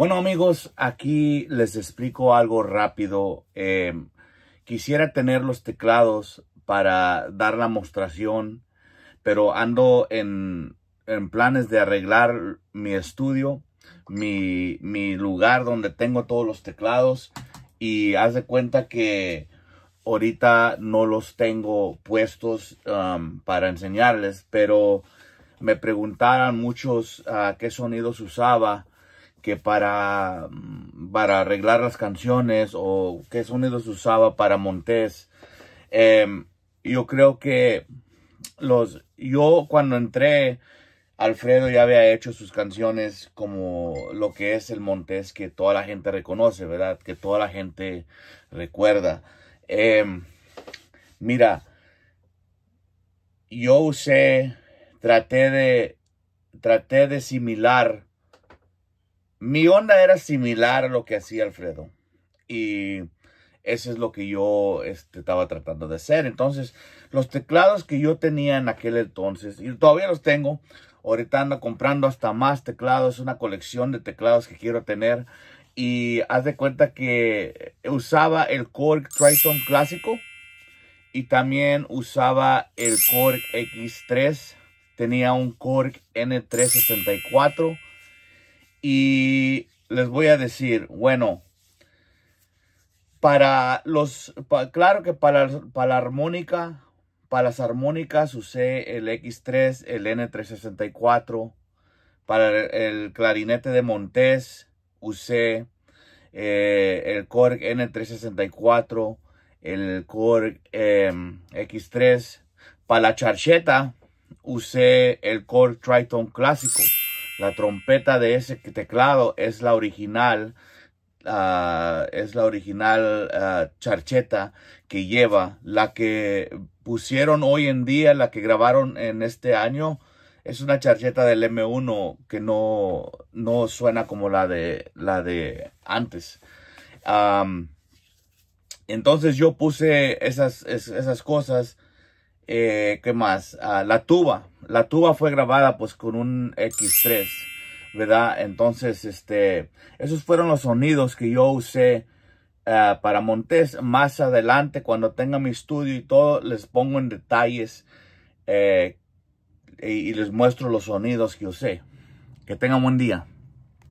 Bueno amigos, aquí les explico algo rápido. Em, quisiera tener los teclados para dar la mostración, pero ando en, planes de arreglar mi estudio, mi, lugar donde tengo todos los teclados y haz de cuenta que ahorita no los tengo puestos um, para enseñarles, pero me preguntaran muchos ah, qué sonidos usaba que para, mm, para arreglar las canciones o qué sonidos usaba para Montes. Em, yo creo que los, yo cuando entré, Alfredo ya había hecho sus canciones como lo que es el Montes que toda la gente reconoce, ¿verdad? Que toda la gente recuerda. Em, mira, yo usé, traté de, traté de similar mi onda era similar a lo que hacía Alfredo. Y eso es lo que yo este, estaba tratando de hacer. Entonces, los teclados que yo tenía en aquel entonces, y todavía los tengo, ahorita ando comprando hasta más teclados, una colección de teclados que quiero tener. Y haz de cuenta que usaba el Korg Triton clásico y también usaba el Korg X3. Tenía un Korg N364 y les voy a decir, bueno, para los, claro que para, para la armónica, para las armónicas usé el X3, el N364, para el, clarinete de Montés usé eh, el Korg N364, el Korg em, X3, para la charcheta usé el Korg Triton clásico. La trompeta de ese teclado es la original, ah, es la original ah, charcheta que lleva. La que pusieron hoy en día, la que grabaron en este año, es una charcheta del M1 que no, no suena como la de, la de antes. entonces yo puse esas, esas cosas eh, ¿Qué más? Ah, la tuba. La tuba fue grabada pues con un X3, ¿verdad? Entonces, este, esos fueron los sonidos que yo usé ah, para Montes. Más adelante, cuando tenga mi estudio y todo, les pongo en detalles eh, y, y les muestro los sonidos que usé. Que tengan buen día.